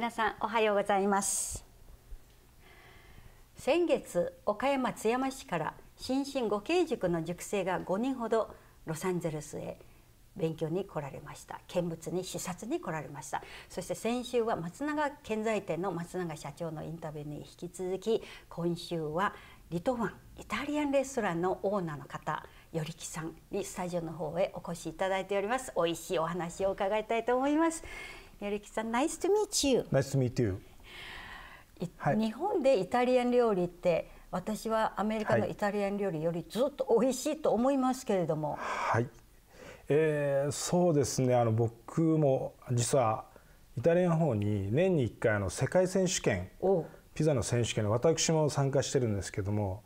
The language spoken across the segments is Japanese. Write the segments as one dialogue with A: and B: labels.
A: 皆さんおはようございます先月岡山津山市から新進五慶塾の塾生が5人ほどロサンゼルスへ勉強に来られました見物に視察に来られましたそして先週は松永建材店の松永社長のインタビューに引き続き今週はリトワンイタリアンレストランのオーナーの方よりきさんにスタジオの方へお越しいただいております美味しいお話を伺いたいと思いますやるきさん、ナイスとミーチュー。
B: ナイスミーチュ
A: ー。日本でイタリアン料理って私はアメリカのイタリアン料理よりずっと美味しいと思いますけれども。
B: はい。えー、そうですね。あの僕も実はイタリアの方に年に1回あの世界選手権ピザの選手権の私も参加してるんですけども、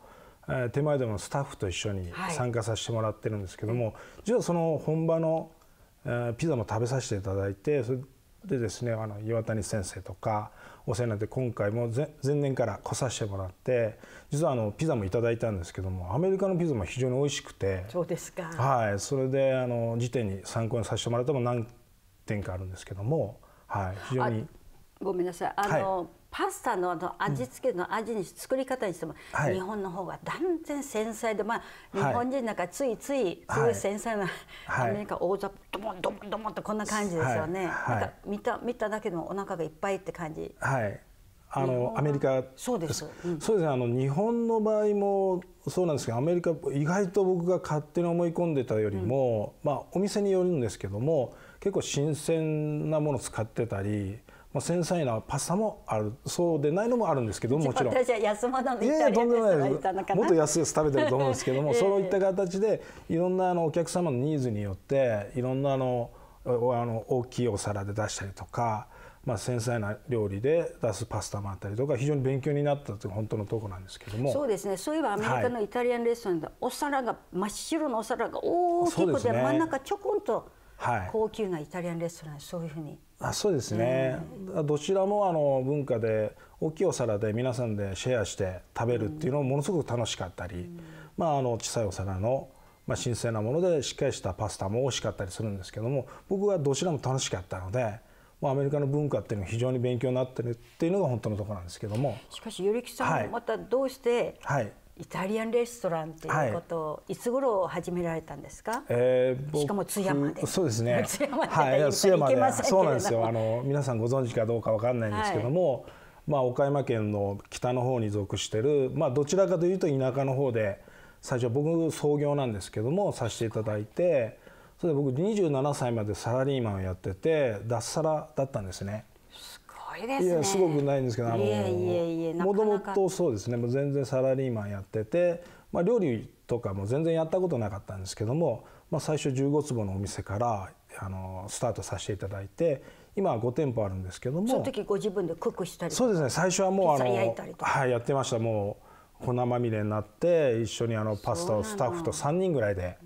B: え手前でもスタッフと一緒に参加させてもらってるんですけども、はい、実はその本場の、えピザも食べさせていただいてそれでですねあの岩谷先生とかお世話になって今回も前年から来させてもらって実はあのピザもいただいたんですけどもアメリカのピザも非常に美味しくて
A: そうですか、は
B: い、それであの辞典に参考にさせてもらっても何点かあるんですけども、はい、非常に
A: ごめんなさいあの、はいパスタのあの味付けの味に、うん、作り方にしても、はい、日本の方が断然繊細で、まあ、日本人なんかついついすごい繊細な、はい、アメリカ大雑把ドモンドモンドモンとこんな感じですよね、はい、なんか見た見ただけでもお腹がいっぱいって感じ。
B: はいあのアメリカそうです、うん、そうですねあの日本の場合もそうなんですけどアメリカ意外と僕が勝手に思い込んでたよりも、うん、まあお店によるんですけども結構新鮮なものを使ってたりまあ、繊細なパスタもあるそうでないのもあるんですけどもちろん私
A: は安物のイタリアンレスもっと安い々食べてると思うんですけども、えー、そういった
B: 形でいろんなあのお客様のニーズによっていろんなあのあの大きいお皿で出したりとか。まあ、繊細な料理で出すパスタもあったりとか非常に勉強になったという本当のとこなんですけどもそうです
A: ねそういえばアメリカのイタリアンレストランで、お皿が真っ白のお皿が大きくて、ね、真ん中ちょこんと高級なイタリアンレストランそういうふうに
B: あそうですね、うん、どちらもあの文化で大きいお皿で皆さんでシェアして食べるっていうのもものすごく楽しかったり、うん、まあ、あの小さいお皿の、まあ、新鮮なものでしっかりしたパスタも美味しかったりするんですけども僕はどちらも楽しかったので。まあ、アメリカの文化っていうのは非常に勉強になってるっていうのが本当のところなんですけどもし
A: かし、ゆりさん、またどうして、はい、イタリアンレストランっていうことを、はい、いつ頃始められたんですか、
B: えー、しかも津山でそうですね 津山はい、津山でそうなんですよあの皆さんご存知かどうかわかんないんですけども、はい、まあ、岡山県の北の方に属している、まあ、どちらかというと田舎の方で最初僕創業なんですけどもさせていただいてそれで僕二十七歳までサラリーマンをやってて脱サラだったんですね。
A: いですねいやすごく
B: ないんですけどもともとそうですねもう全然サラリーマンやってて、まあ、料理とかも全然やったことなかったんですけども、まあ、最初15坪のお店からあのスタートさせていただいて今は5店舗あるんですけどもその
A: 時ご自分でクックしたりそうですね最初はもうあの、
B: はい、やってましたもう粉まみれになって一緒にあのパスタをスタッフと3人ぐらいで、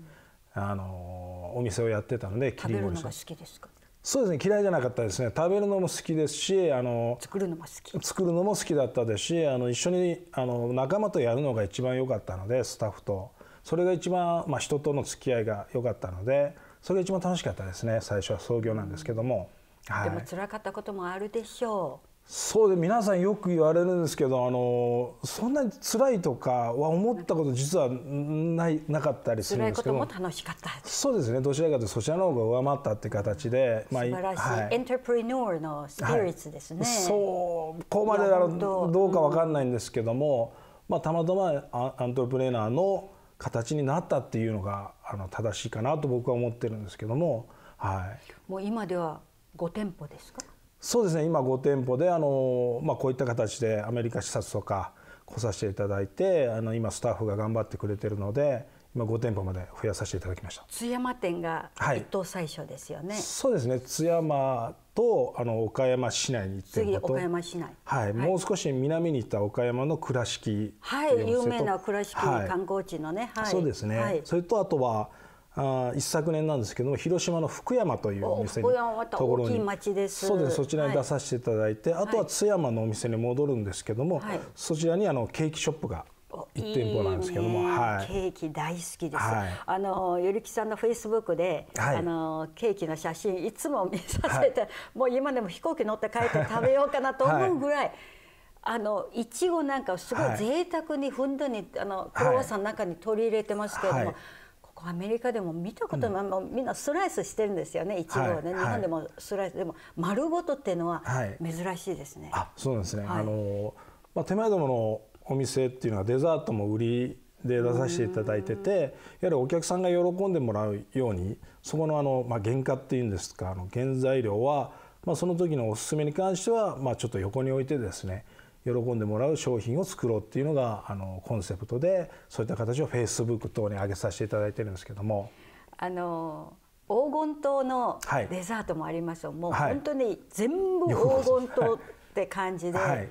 B: あのお店をやってたので切り盛りして食べるのが好きですかそうですね嫌いじゃなかったですね食べるのも好きですしあの作るのも好き作るのも好きだったですしあの一緒にあの仲間とやるのが一番良かったのでスタッフとそれが一番、まあ、人との付き合いが良かったのでそれが一番楽しかったですね最初は創業なんですけども、うんはい、
A: でも辛かったこともあるでしょう
B: そうで皆さんよく言われるんですけどあのそんなに辛いとかは思ったこと実はないなかったりするんですけどそうですねどちらかというとそちらの方が上回ったっていう形で、まあ、素晴らしい、はい、エ
A: ンタープリノーーのスピリッツですね、はい、そう
B: ここまでだろうどうか分かんないんですけども、まあ、たまたまアントレプレーナーの形になったっていうのがあの正しいかなと僕は思ってるんですけども、はい、
A: もう今では5店舗ですか
B: そうですね今5店舗であの、まあ、こういった形でアメリカ視察とか来させていただいてあの今スタッフが頑張ってくれてるので今5店舗まで増やさせていただきました津
A: 山店が一等最初ですよ
B: ね、はい、そうですね津山とあの岡山市内に次岡山市内、はい、はい、もう少し南に行った岡山の倉敷はい有名な倉敷観
A: 光地のね、はい、そうですね、そ
B: れとあとはあ一昨年なんですけども広島の福山というお店にところに
A: そうですそちらに出さ
B: せていただいて、はい、あとは津山のお店に戻るんですけども、はい、そちらにあのケーキショップが
A: 一店舗なんですけども、いいはい、ケーキ大好きです。はい、あのゆるきさんのフェイスブックで、はい、あのケーキの写真いつも見させて、はい、もう今でも飛行機乗って帰って食べようかなと思うぐらい。あのいちごなんかすごい贅沢にふんだんに、あのクロワッサンの中に取り入れてますけれども、アメリカでも見たことも、うん、みんなスライスしてるんですよね一ちごね、はい、日本でもスライス、はい、でも丸ごとっていうのは珍しいですね。はい、あ
B: そうですね、あのまあ、手前どものお店っていうのはデザートも売りで出させていただいててやはりお客さんが喜んでもらうようにそこのあの、まあ、原価っていうんですかあの原材料は、まあ、その時のおすすめに関しては、まあ、ちょっと横に置いてですね喜んでもらう商品を作ろうっていうのがあのコンセプトでそういった形をフェイスブック等に上げさせていただいてるんですけども。あ
A: の黄金島のデザートもありますよ、はい、もう本当に全部黄金島って感じで、はい、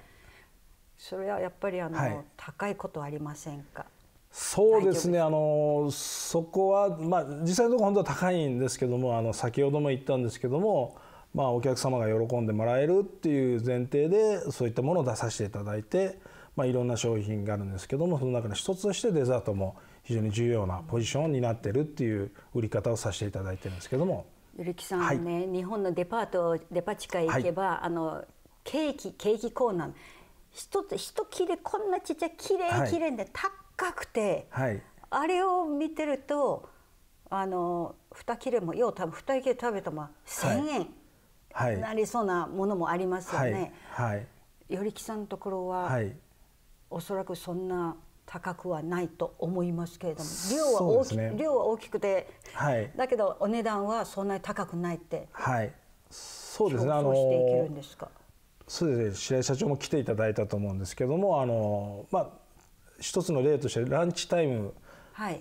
A: それはやっぱりあの、はい、高いことありませんか
B: そうですねあのそこは、まあ、実際のところ本当は高いんですけどもあの先ほども言ったんですけどもまあ、お客様が喜んでもらえるっていう前提でそういったものを出させていただいて、まあ、いろんな商品があるんですけどもその中の一つとしてデザートも非常に重要なポジションになってるっていう売り方をさせていただいてるんですけども。
A: ゆるきさんね、はい、日本のデパートデパ地下へ行けば、はい、あのケーキケーキコーナー一つ一切れこんなちっちゃいきれいきれいで高くて、はい、あれを見てるとあの2切れもよう多分2切れ食べたま1,000円。なりそうなものもありますよね。はい。よりきさんのところは、はい、おそらくそんな高くはないと思いますけれども量は大き,、ね、量は大きくて、はい、だけどお値段はそんなに高くないって、
B: はい、そうですねあのしていけるんですか。そうですね白井社長も来ていただいたと思うんですけどもあの、まあ、一つの例としてランチタイム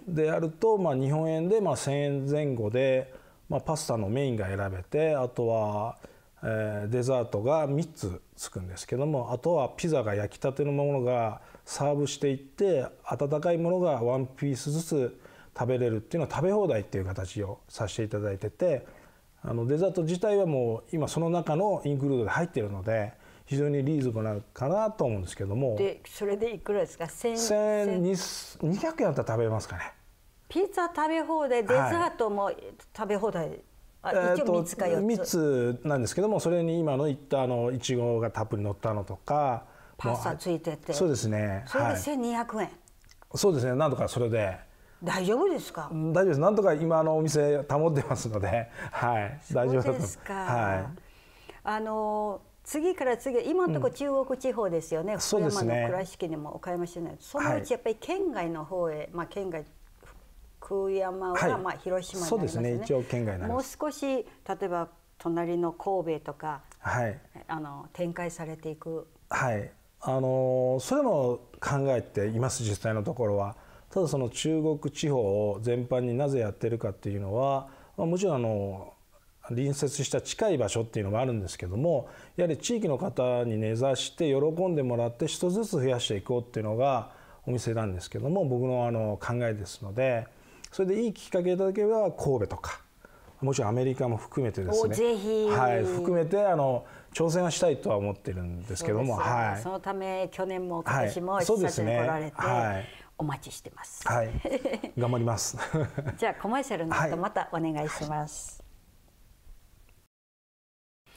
B: であると、はい、まあ、日本円でまあ千円前後でまあ、パスタのメインが選べてあとは、えー、デザートが3つつくんですけどもあとはピザが焼きたてのものがサーブしていって温かいものがワンピースずつ食べれるっていうのは食べ放題っていう形をさせていただいててあのデザート自体はもう今その中のインクルードで入ってるので非常にリーズナブルかなと思うんですけどもで
A: それでいくらですか1200
B: 円だったら食べますかね
A: ピザ食べ放題デザートも食べ放題、はいえー、と3
B: つなんですけどもそれに今の言ったあのいちごがたっぷり乗ったのとかパスタつ
A: いててそうで
B: すねそれで
A: 1200円、
B: そうですねなんとかそれで
A: 大丈夫ですか
B: 大丈夫ですなんとか今のお店保ってますのではい大丈夫ですか、はい、
A: あの次から次今のところ中国地方ですよね、うん、福山の倉敷にも岡山市内そのうちやっぱり県外の方へ、まあ、県外山は、まあ広島になりますね、はい、そうですね一応県外もう少し例えば隣の神戸とか、はい、あの展開されていく
B: はいあのそれも考えています実際のところはただその中国地方を全般になぜやってるかっていうのは、まあ、もちろんあの隣接した近い場所っていうのもあるんですけどもやはり地域の方に根ざして喜んでもらって一つずつ増やしていこうっていうのがお店なんですけども僕のあの考えですのでそれでいいきっかけいただければ神戸とかもちろんアメリカも含めてですねはい、含めてあの挑戦はしたいとは思ってるんですけどもそ,、はい、その
A: ため去年も今年も視察に来られて、はい、お待ちしてます、はい、頑張りますじゃあコマーシャルの後またお願いします、は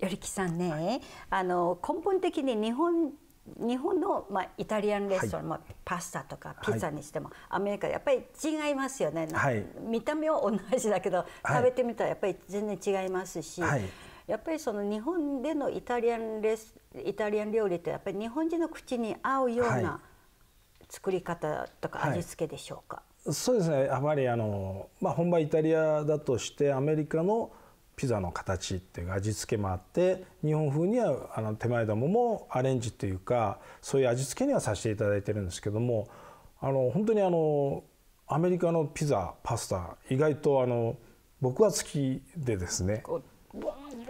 A: い、よりきさんね、あの根本的に日本日本の、まあ、イタリアンレストラン、はい、まあ、パスタとかピザにしても、はい、アメリカやっぱり違いますよね、はい、見た目は同じだけど、食べてみたらやっぱり全然違いますし、やっぱりその日本でのイタリアンレスイタリアン料理ってやっぱり日本人の口に合うような作り方とか味付けでしょうか、
B: そうですねやはりあの、まあ、本場イタリアだとしてアメリカのピザの形っていうか味付けもあって日本風にはあの手前どももアレンジっていうかそういう味付けにはさせていただいてるんですけどもあの本当にあのアメリカのピザパスタ意外とあの僕は好きでですね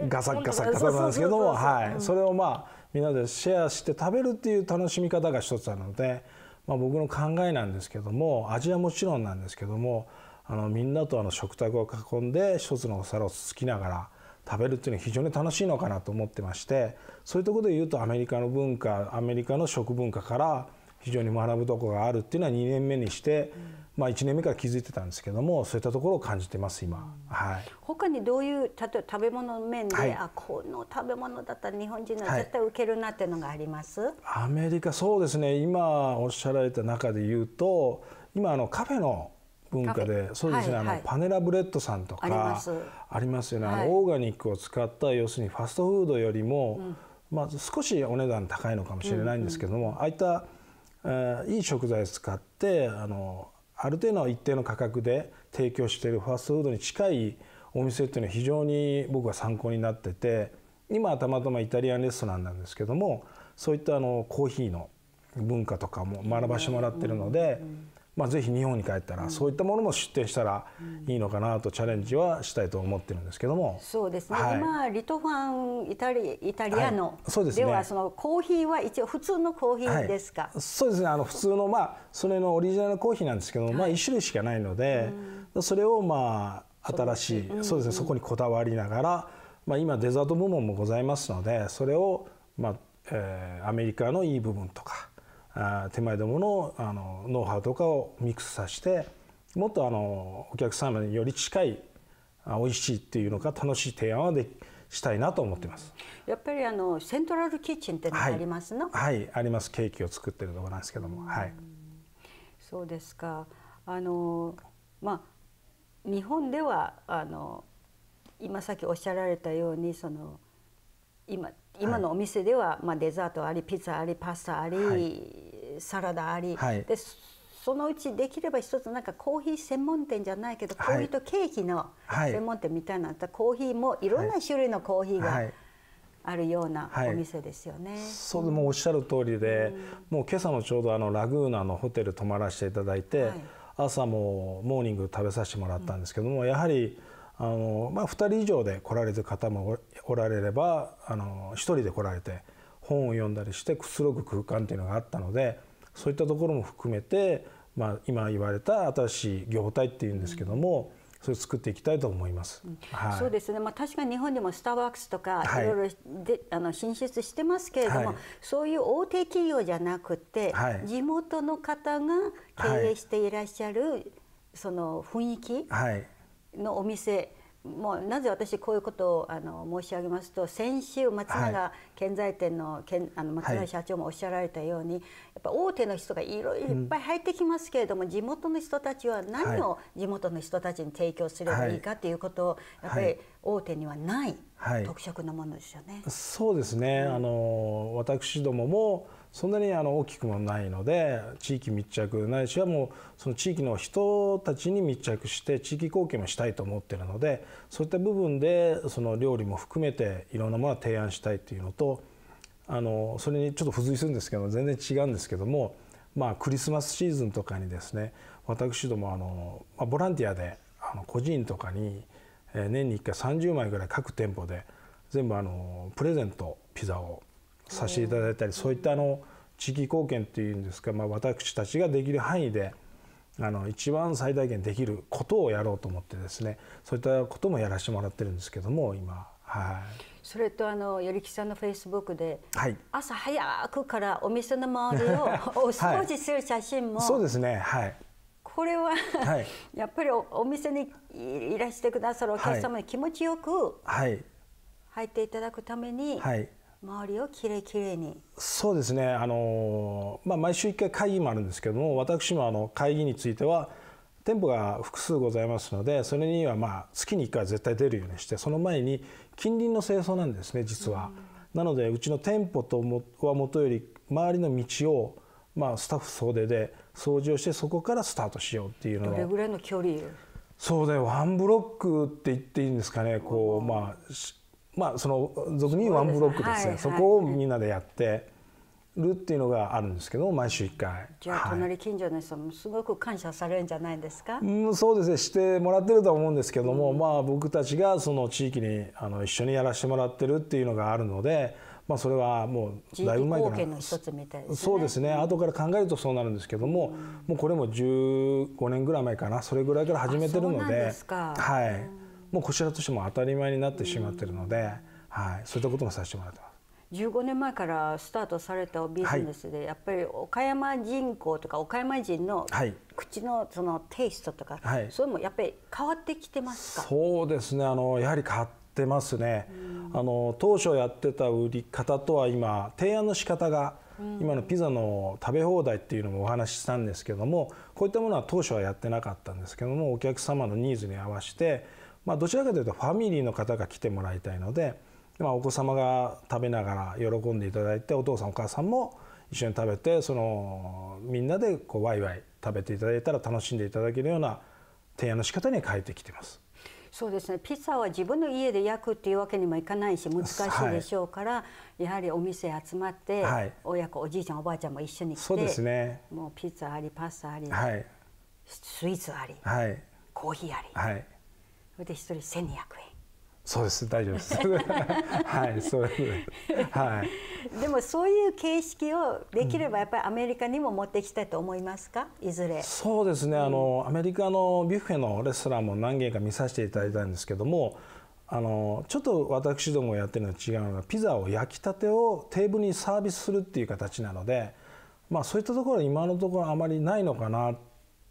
B: ガサッガサッガサなんですけどもはいそれをまあみんなでシェアして食べるっていう楽しみ方が一つなので、まあ、僕の考えなんですけども味はもちろんなんですけどもあのみんなとあの食卓を囲んで一つのお皿をつつきながら食べるっていうのは非常に楽しいのかなと思ってましてそういうところで言うとアメリカの文化アメリカの食文化から非常に学ぶところがあるっていうのは2年目にして、うん、まあ、1年目から気づいてたんですけどもそういったところを感じてます今、うん、はい、
A: 他にどういう例えば食べ物の面で、はい、あこの食べ物だったら日本人は絶対ウケるなっていうのがあります、はい、
B: アメリカそうですね今おっしゃられた中で言うと今あのカフェの文化でそうですね、はいはい、あのパネラブレッドさんとかありますよね、あのオーガニックを使った要するにファストフードよりも、うん、まあ、少しお値段高いのかもしれないんですけども、うんうん、ああいった、えー、いい食材を使ってあのある程度一定の価格で提供しているファストフードに近いお店っていうのは非常に僕は参考になってて今はたまたまイタリアンレストランなんですけどもそういったあのコーヒーの文化とかも学ばしてもらってるので、うんうんうんうんまあ、ぜひ日本に帰ったら、そういったものも出展したらいいのかなとチャレンジはしたいと思ってるんですけども
A: そうですね、はい、今リトファンイタリイタリアの、はいね、ではそのコーヒーは一応普通のコーヒーですか、は
B: い、そうですねあの普通のまあそれのオリジナルコーヒーなんですけど、まあ、1種類しかないので、それをまあ新しいそうですね、そこにこだわりながら、まあ、今デザート部門もございますのでそれをまあ、えー、アメリカのいい部分とか。あ手前どものあのノウハウとかをミックスさせてもっとあのお客様により近い美味しいっていうのか楽しい提案はでしたいなと思ってます。
A: やっぱりあのセントラルキッチンってありますの、は
B: い、はい、ありますケーキを作ってるところなんですけども、はい。
A: そうですか。あのまあ日本ではあの今さっきおっしゃられたようにその今今のお店では、まあ、デザートありピザありパスタあり、サラダあり、でそのうちできれば一つなんかコーヒー専門店じゃないけど、コーヒーとケーキの専門店みたいなコーヒーもいろんな種類のコーヒーが、あるようなお店ですよね。はい、
B: そうでもおっしゃる通りで、うん、もう今朝もちょうどあのラグーナのホテル泊まらせていただいて、はい、朝もモーニング食べさせてもらったんですけども、うん、やはりあのまあ2人以上で来られる方もおられればあの一人で来られて本を読んだりしてくつろぐ空間っていうのがあったのでそういったところも含めて、まあ、今言われた新しい業態っていうんですけども、うんそれ作っていきたいと思います。うはい、そう
A: ですね。まあ確かに日本でもスターバックスとか、い、ろいろであの進出してますけれども、はい、そういう大手企業じゃなくて、はい、地元の方が経営していらっしゃる、その雰囲気のお店。もうなぜ私こういうことをあの申し上げますと先週松永建材店の,、けんあの松永社長もおっしゃられたように、やっぱ大手の人がいろいろいっぱい入ってきますけれども、地元の人たちは何を地元の人たちに提供すればいいかということを、やっぱり大手にはない特色のものですよね。
B: そうですね、あの私どももそんなにあの大きくもないので地域密着ないしはもうその地域の人たちに密着して地域貢献もしたいと思ってるのでそういった部分でその料理も含めていろんなものを提案したいっていうのとあのそれにちょっと付随するんですけど全然違うんですけども、まあ、クリスマスシーズンとかにですね私どもあの、まボランティアであの個人とかに年に1回30枚ぐらい各店舗で全部あのプレゼントピザをさせていただいたりそういったあの地域貢献っていうんですか、まあ、私たちができる範囲であの一番最大限できることをやろうと思ってですねそういったこともやらせてもらってるんですけども今はい。
A: それとあのよりきさんのフェイスブックで、はい、朝早くからお店の周りを お掃除する写真も、はい、そうで
B: すねはい
A: これは、はい、やっぱりお店にいらしてくださるお客様に気持ちよく入っていただくために、はい、はい周りをきれいきれいに
B: そうですねあの、まあ、毎週1回会議もあるんですけども私もあの会議については店舗が複数ございますのでそれにはまあ月に1回は絶対出るようにしてその前に近隣の清掃なんですね実は。うん、なのでうちの店舗ともはもとより周りの道を、まあ、スタッフ総出で掃除をしてそこからスタートしようっていうのどれぐらいの距離そうだよワンブロックって言っていいんですかねこうまあまあその俗にワンブロックですね、ね、そこをみんなでやってるっていうのがあるんですけど毎週1回じゃあ
A: 隣近所の人もすごく感謝されるんじゃないですか、はい、
B: うん、そうですねしてもらってると思うんですけども、うん、まあ僕たちがその地域にあの一緒にやらせてもらってるっていうのがあるので。まあ、それはもうだいぶ前からそうですね、うん、後から考えるとそうなるんですけども、もうこれも15年ぐらい前かなそれぐらいから始めてるのではい、もうこちらとしても当たり前になってしまってるので、はい、そういったこともさせてもらってます。
A: 15年前からスタートされたビジネスで、はい、やっぱり岡山人口とか岡山人の口のそのテイストとか、はい、そういうのもやっぱり変わってきてます
B: かそうですねあのやはり変わってますね、うん、あの当初やってた売り方とは今提案の仕方が、うん、今のピザの食べ放題っていうのもお話ししたんですけどもこういったものは当初はやってなかったんですけどもお客様のニーズに合わせてまあ、どちらかというとファミリーの方が来てもらいたいので、まあ、お子様が食べながら喜んでいただいてお父さんお母さんも一緒に食べてそのみんなでこうワイワイ食べていただいたら楽しんでいただけるような提案の仕方に変えてきてます。
A: そうですねピッツァは自分の家で焼くっていうわけにもいかないし難しいでしょうから、はい、やはりお店集まって、はい、親子おじいちゃんおばあちゃんも一緒に来てそうですねもうピザありパスタあり、はい、スイーツあり、コーヒーあり、で一人千二百円。
B: そうです、大丈夫です。はい、そうです。はい。
A: でもそういう形式をできればやっぱりアメリカにも持ってきたいと思いますか、いずれ。
B: そうですね、あのアメリカのビュッフェのレストランも何軒か見させていただいたんですけども。あのちょっと私どもやってるのと違うのがピザを焼きたてをテーブルにサービスするっていう形なので、まあ、そういったところは今のところあまりないのかなっ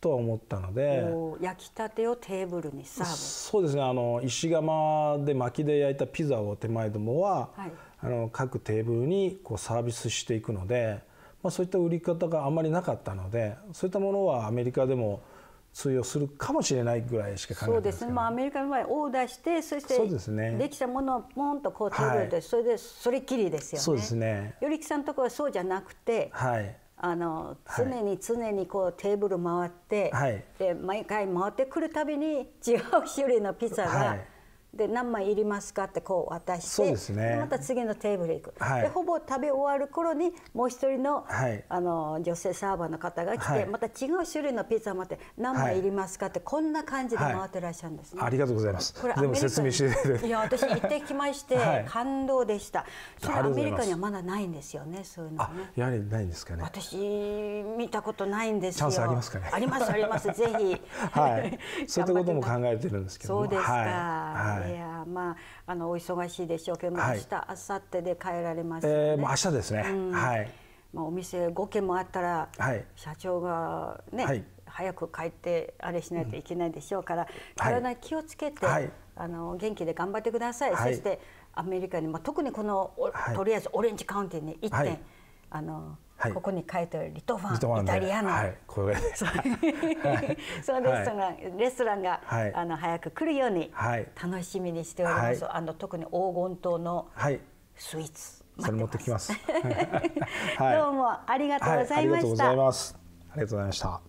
B: とは思ったので
A: 焼きたてをテーブルにサーブ
B: そうですねあの石窯で薪で焼いたピザを手前どもは、はい、あの各テーブルにこうサービスしていくので、まあ、そういった売り方があまりなかったのでそういったものはアメリカでも通用するかもしれないぐらいしか考えそう
A: ですね、まあ、アメリカの場合オーダーしてそしてそうです、ね、できたものをポンとこうテーブルで、はい、それでそれきりですよね。そうですねよりきさんのところはそうじゃなくて、はい、あの常に常にこうテーブル回って、はい、で毎回回ってくるたびに違う種類のピザがで何枚いりますかってこう渡して、ね、また次のテーブル行く、はい、でほぼ食べ終わる頃にもう一人のはい、あの女性サーバーの方が来て、はい、また違う種類のピザを持って何枚いりますかってこんな感じで回ってらっしゃるんですね、ありが
B: とうございますこれでも説明してい
A: や私行ってきまして感動でした、それアメリカにはまだないんですよねそういうのね
B: やはりないんですかね
A: 私見たことないんですよチャンスありますかねありますありますぜひ
B: はい そういったことも考えてるんですけどそうですか、はいい
A: やまああのお忙しいでしょうけども、はい、明日さ後日で帰られますよね。えー、もう明日ですね。うん、はい。まあお店5軒もあったら、はい、社長がね、はい、早く帰ってあれしないといけないでしょうから、うん、体気をつけて、はい、あの元気で頑張ってください。そしてアメリカにまあ特にこの、とりあえずオレンジカウンティに1点。あの、はい、ここに書いてあるリトファンイタリアの、はい、
B: これそう そうレストラ
A: ン、レストランが、はい、あの早く来るように楽しみにしております、あの特に黄金島のスイーツ、
B: それ持ってきます どう
A: もありがとうございました、あり
B: がとうございました